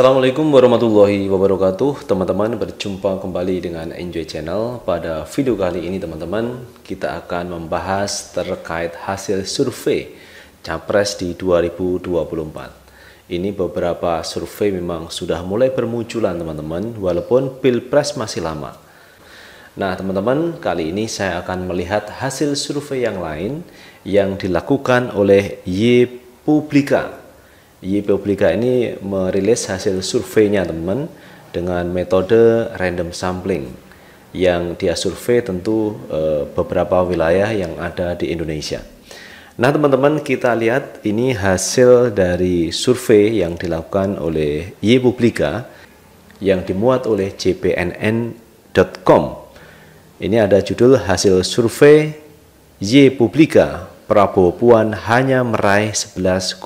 Assalamualaikum warahmatullahi wabarakatuh Teman-teman berjumpa kembali dengan Enjoy Channel Pada video kali ini teman-teman Kita akan membahas terkait hasil survei Capres di 2024 Ini beberapa survei memang sudah mulai bermunculan teman-teman Walaupun Pilpres masih lama Nah teman-teman kali ini saya akan melihat hasil survei yang lain Yang dilakukan oleh Y Publika YPublika ini merilis hasil surveinya teman dengan metode random sampling yang dia survei tentu e, beberapa wilayah yang ada di Indonesia. Nah teman-teman kita lihat ini hasil dari survei yang dilakukan oleh YPublika yang dimuat oleh jpnn.com. Ini ada judul hasil survei YPublika. Prabowo Puan hanya meraih 11,8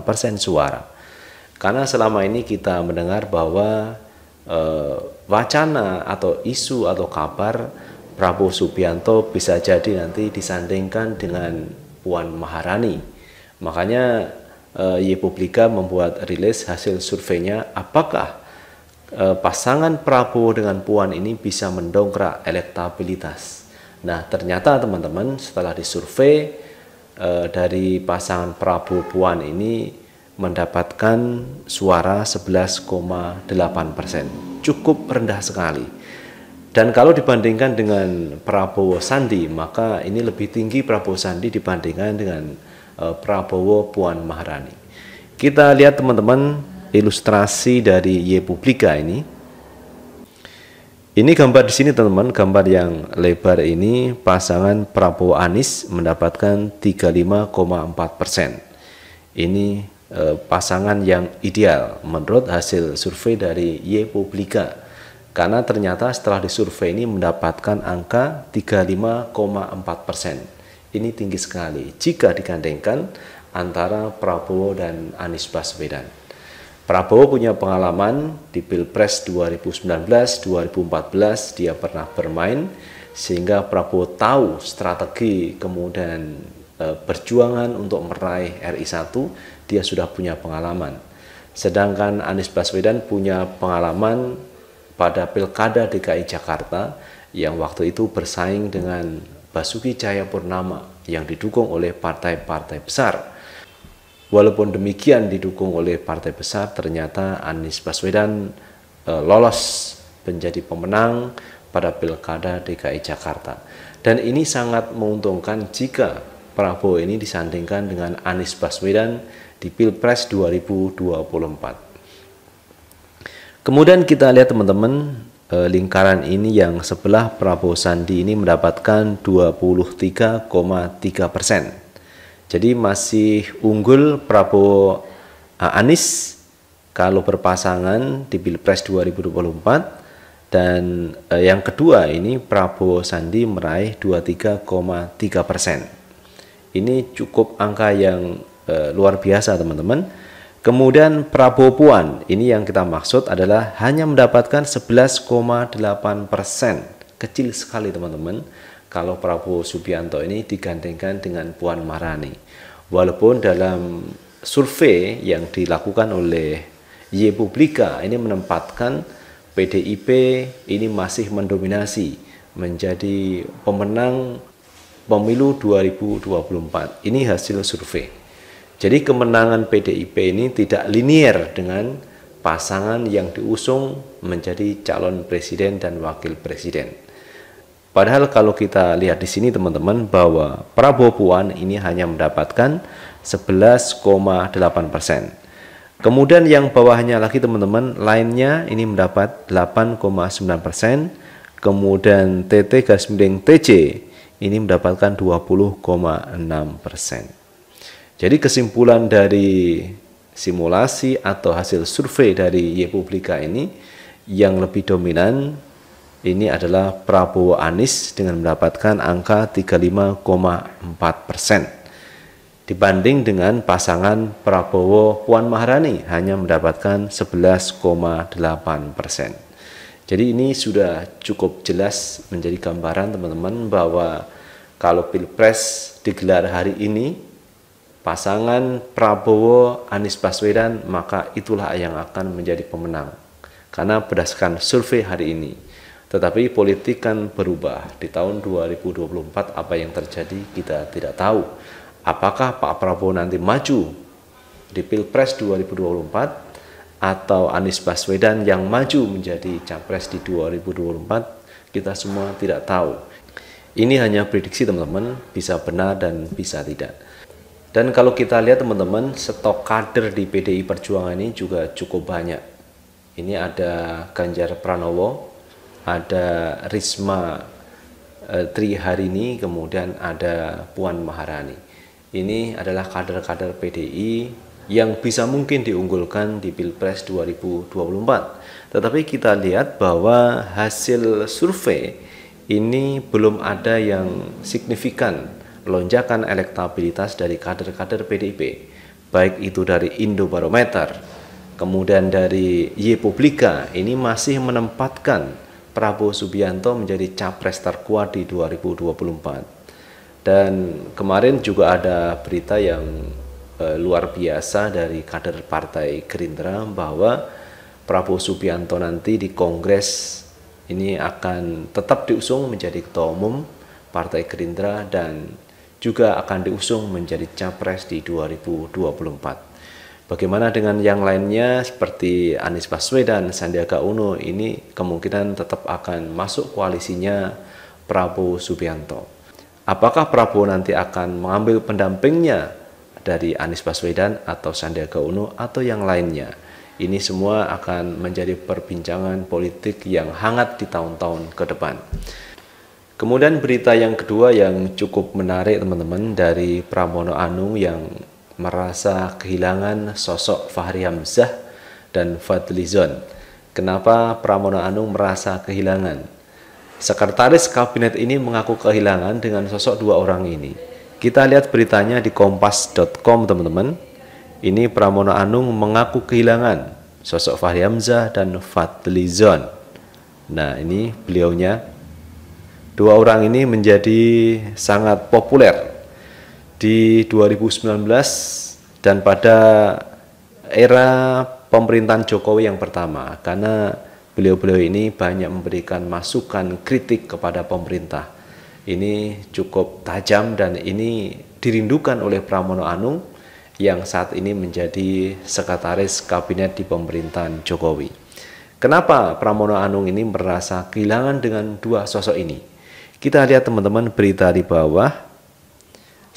persen suara. Karena selama ini kita mendengar bahwa e, wacana atau isu atau kabar Prabowo Subianto bisa jadi nanti disandingkan dengan Puan Maharani. Makanya e, eh, Yepublika membuat rilis hasil surveinya apakah e, pasangan Prabowo dengan Puan ini bisa mendongkrak elektabilitas. Nah, ternyata teman-teman setelah disurvei eh, dari pasangan Prabowo Puan ini mendapatkan suara 11,8 persen, cukup rendah sekali. Dan kalau dibandingkan dengan Prabowo Sandi, maka ini lebih tinggi Prabowo Sandi dibandingkan dengan eh, Prabowo Puan Maharani. Kita lihat teman-teman ilustrasi dari Y Publika ini ini gambar di sini teman-teman, gambar yang lebar ini pasangan Prabowo anis mendapatkan 35,4 persen. Ini eh, pasangan yang ideal menurut hasil survei dari Y Publika. Karena ternyata setelah disurvei ini mendapatkan angka 35,4 persen. Ini tinggi sekali jika digandengkan antara Prabowo dan Anies Baswedan. Prabowo punya pengalaman di Pilpres 2019, 2014 dia pernah bermain sehingga Prabowo tahu strategi kemudian e, perjuangan untuk meraih RI1 dia sudah punya pengalaman. Sedangkan Anies Baswedan punya pengalaman pada Pilkada DKI Jakarta yang waktu itu bersaing dengan Basuki Cahayapurnama yang didukung oleh partai-partai besar Walaupun demikian didukung oleh partai besar, ternyata Anies Baswedan e, lolos menjadi pemenang pada Pilkada DKI Jakarta. Dan ini sangat menguntungkan jika Prabowo ini disandingkan dengan Anies Baswedan di Pilpres 2024. Kemudian kita lihat teman-teman e, lingkaran ini yang sebelah Prabowo Sandi ini mendapatkan 23,3 persen jadi masih unggul Prabowo eh, Anies kalau berpasangan di Pilpres 2024 dan eh, yang kedua ini Prabowo Sandi meraih 23,3 persen. Ini cukup angka yang eh, luar biasa teman-teman. Kemudian Prabowo Puan, ini yang kita maksud adalah hanya mendapatkan 11,8 persen. Kecil sekali teman-teman kalau Prabowo Subianto ini digantikan dengan Puan Marani. Walaupun dalam survei yang dilakukan oleh Y ini menempatkan PDIP ini masih mendominasi menjadi pemenang pemilu 2024. Ini hasil survei. Jadi kemenangan PDIP ini tidak linier dengan pasangan yang diusung menjadi calon presiden dan wakil presiden. Padahal kalau kita lihat di sini teman-teman bahwa Prabowo Puan ini hanya mendapatkan 11,8 persen. Kemudian yang bawahnya lagi teman-teman lainnya ini mendapat 8,9 persen. Kemudian TT Gasmideng TC ini mendapatkan 20,6 persen. Jadi kesimpulan dari simulasi atau hasil survei dari Yepublika ini yang lebih dominan ini adalah Prabowo Anies dengan mendapatkan angka 35,4 persen. Dibanding dengan pasangan Prabowo Puan Maharani hanya mendapatkan 11,8 persen. Jadi ini sudah cukup jelas menjadi gambaran teman-teman bahwa kalau Pilpres digelar hari ini pasangan Prabowo Anies Baswedan maka itulah yang akan menjadi pemenang. Karena berdasarkan survei hari ini tetapi politik kan berubah. Di tahun 2024 apa yang terjadi kita tidak tahu. Apakah Pak Prabowo nanti maju di Pilpres 2024 atau Anies Baswedan yang maju menjadi capres di 2024 kita semua tidak tahu. Ini hanya prediksi teman-teman, bisa benar dan bisa tidak. Dan kalau kita lihat teman-teman, stok kader di PDI Perjuangan ini juga cukup banyak. Ini ada Ganjar Pranowo, ada Risma eh, Tri Harini, kemudian ada Puan Maharani. Ini adalah kader-kader PDI yang bisa mungkin diunggulkan di Pilpres 2024. Tetapi kita lihat bahwa hasil survei ini belum ada yang signifikan lonjakan elektabilitas dari kader-kader PDIP, baik itu dari Indobarometer, kemudian dari Y Publika ini masih menempatkan Prabowo Subianto menjadi capres terkuat di 2024. Dan kemarin juga ada berita yang e, luar biasa dari kader Partai Gerindra bahwa Prabowo Subianto nanti di Kongres ini akan tetap diusung menjadi ketua umum Partai Gerindra dan juga akan diusung menjadi capres di 2024. Bagaimana dengan yang lainnya seperti Anies Baswedan, Sandiaga Uno ini kemungkinan tetap akan masuk koalisinya Prabowo Subianto. Apakah Prabowo nanti akan mengambil pendampingnya dari Anies Baswedan atau Sandiaga Uno atau yang lainnya? Ini semua akan menjadi perbincangan politik yang hangat di tahun-tahun ke depan. Kemudian berita yang kedua yang cukup menarik teman-teman dari Pramono Anung yang merasa kehilangan sosok Fahri Hamzah dan Fadlizon. Kenapa Pramono Anung merasa kehilangan? Sekretaris kabinet ini mengaku kehilangan dengan sosok dua orang ini. Kita lihat beritanya di kompas.com teman-teman. Ini Pramono Anung mengaku kehilangan sosok Fahri Hamzah dan Fadlizon. Nah ini beliaunya. Dua orang ini menjadi sangat populer di 2019 dan pada era pemerintahan Jokowi yang pertama karena beliau-beliau ini banyak memberikan masukan kritik kepada pemerintah. Ini cukup tajam dan ini dirindukan oleh Pramono Anung yang saat ini menjadi sekretaris kabinet di pemerintahan Jokowi. Kenapa Pramono Anung ini merasa kehilangan dengan dua sosok ini? Kita lihat teman-teman berita di bawah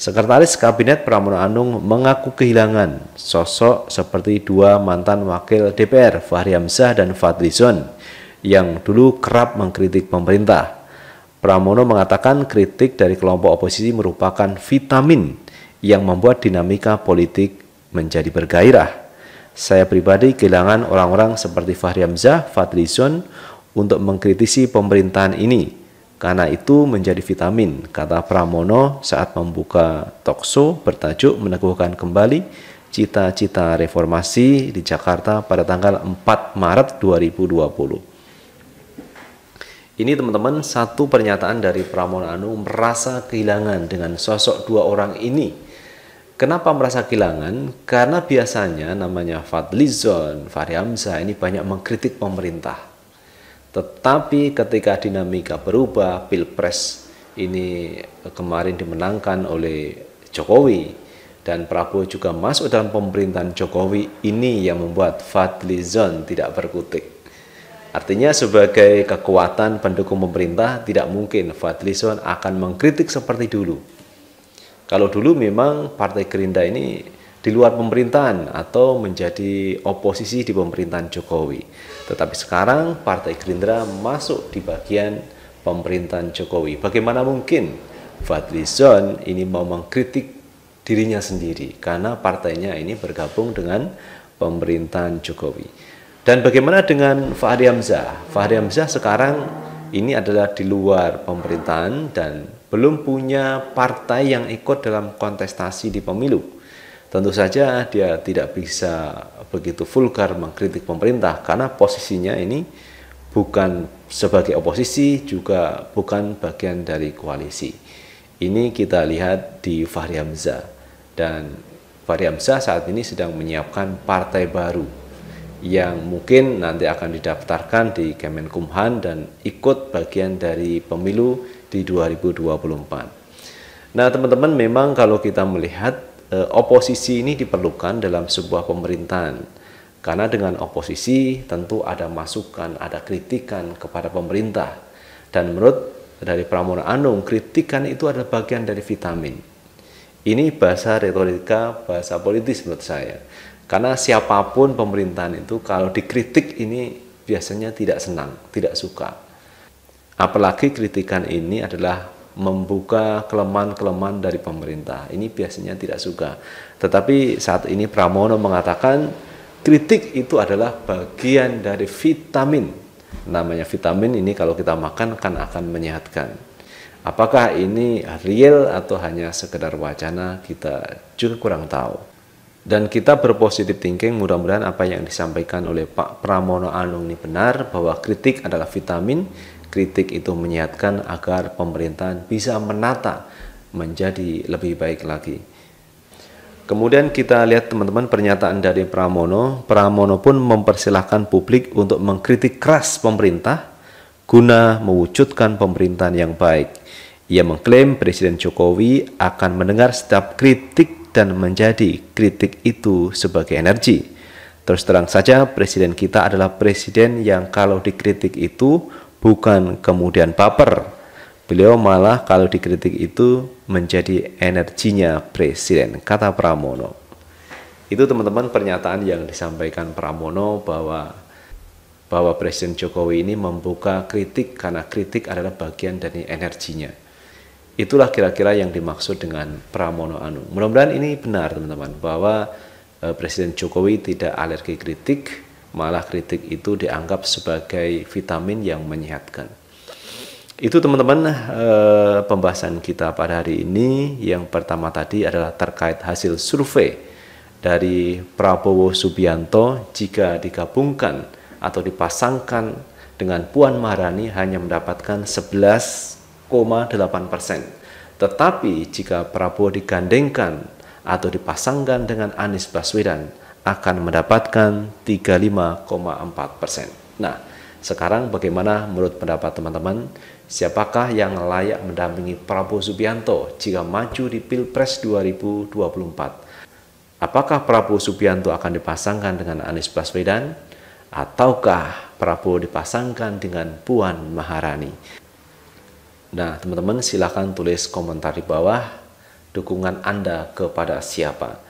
Sekretaris Kabinet Pramono Anung mengaku kehilangan sosok seperti dua mantan wakil DPR Fahri Hamzah dan Fadlizon yang dulu kerap mengkritik pemerintah. Pramono mengatakan kritik dari kelompok oposisi merupakan vitamin yang membuat dinamika politik menjadi bergairah. Saya pribadi kehilangan orang-orang seperti Fahri Hamzah, Fadlizon untuk mengkritisi pemerintahan ini karena itu menjadi vitamin, kata Pramono saat membuka tokso bertajuk meneguhkan kembali cita-cita reformasi di Jakarta pada tanggal 4 Maret 2020. Ini teman-teman satu pernyataan dari Pramono Anu merasa kehilangan dengan sosok dua orang ini. Kenapa merasa kehilangan? Karena biasanya namanya Fadlizon, Fahri Hamzah ini banyak mengkritik pemerintah tetapi ketika dinamika berubah, pilpres ini kemarin dimenangkan oleh Jokowi dan Prabowo juga masuk dalam pemerintahan Jokowi ini yang membuat Fadli Zon tidak berkutik. Artinya sebagai kekuatan pendukung pemerintah tidak mungkin Fadli Zon akan mengkritik seperti dulu. Kalau dulu memang Partai Gerindra ini di luar pemerintahan atau menjadi oposisi di pemerintahan Jokowi. Tetapi sekarang Partai Gerindra masuk di bagian pemerintahan Jokowi. Bagaimana mungkin Fadli Zon ini mau mengkritik dirinya sendiri karena partainya ini bergabung dengan pemerintahan Jokowi. Dan bagaimana dengan Fahri Hamzah? Fahri Hamzah sekarang ini adalah di luar pemerintahan dan belum punya partai yang ikut dalam kontestasi di pemilu Tentu saja dia tidak bisa begitu vulgar mengkritik pemerintah karena posisinya ini bukan sebagai oposisi juga bukan bagian dari koalisi. Ini kita lihat di Fahri Hamzah dan Fahri Hamzah saat ini sedang menyiapkan partai baru yang mungkin nanti akan didaftarkan di Kemenkumhan dan ikut bagian dari pemilu di 2024. Nah, teman-teman memang kalau kita melihat Eh, oposisi ini diperlukan dalam sebuah pemerintahan. Karena dengan oposisi tentu ada masukan, ada kritikan kepada pemerintah. Dan menurut dari Pramono Anung, kritikan itu adalah bagian dari vitamin. Ini bahasa retorika, bahasa politis menurut saya. Karena siapapun pemerintahan itu kalau dikritik ini biasanya tidak senang, tidak suka. Apalagi kritikan ini adalah membuka kelemahan-kelemahan dari pemerintah. Ini biasanya tidak suka. Tetapi saat ini Pramono mengatakan kritik itu adalah bagian dari vitamin. Namanya vitamin ini kalau kita makan kan akan menyehatkan. Apakah ini real atau hanya sekedar wacana kita juga kurang tahu. Dan kita berpositif thinking mudah-mudahan apa yang disampaikan oleh Pak Pramono Anung ini benar bahwa kritik adalah vitamin kritik itu menyiatkan agar pemerintahan bisa menata menjadi lebih baik lagi. Kemudian kita lihat teman-teman pernyataan dari Pramono. Pramono pun mempersilahkan publik untuk mengkritik keras pemerintah guna mewujudkan pemerintahan yang baik. Ia mengklaim Presiden Jokowi akan mendengar setiap kritik dan menjadi kritik itu sebagai energi. Terus terang saja, presiden kita adalah presiden yang kalau dikritik itu bukan kemudian baper. Beliau malah kalau dikritik itu menjadi energinya presiden, kata Pramono. Itu teman-teman pernyataan yang disampaikan Pramono bahwa bahwa Presiden Jokowi ini membuka kritik karena kritik adalah bagian dari energinya. Itulah kira-kira yang dimaksud dengan Pramono Anu. Mudah-mudahan ini benar teman-teman bahwa eh, Presiden Jokowi tidak alergi kritik Malah kritik itu dianggap sebagai vitamin yang menyehatkan. Itu teman-teman e, pembahasan kita pada hari ini. Yang pertama tadi adalah terkait hasil survei dari Prabowo Subianto jika digabungkan atau dipasangkan dengan Puan Maharani hanya mendapatkan 11,8 persen. Tetapi jika Prabowo digandengkan atau dipasangkan dengan Anies Baswedan akan mendapatkan 35,4 persen. Nah, sekarang bagaimana menurut pendapat teman-teman? Siapakah yang layak mendampingi Prabowo Subianto jika maju di Pilpres 2024? Apakah Prabowo Subianto akan dipasangkan dengan Anies Baswedan? Ataukah Prabowo dipasangkan dengan Puan Maharani? Nah, teman-teman silakan tulis komentar di bawah dukungan Anda kepada siapa.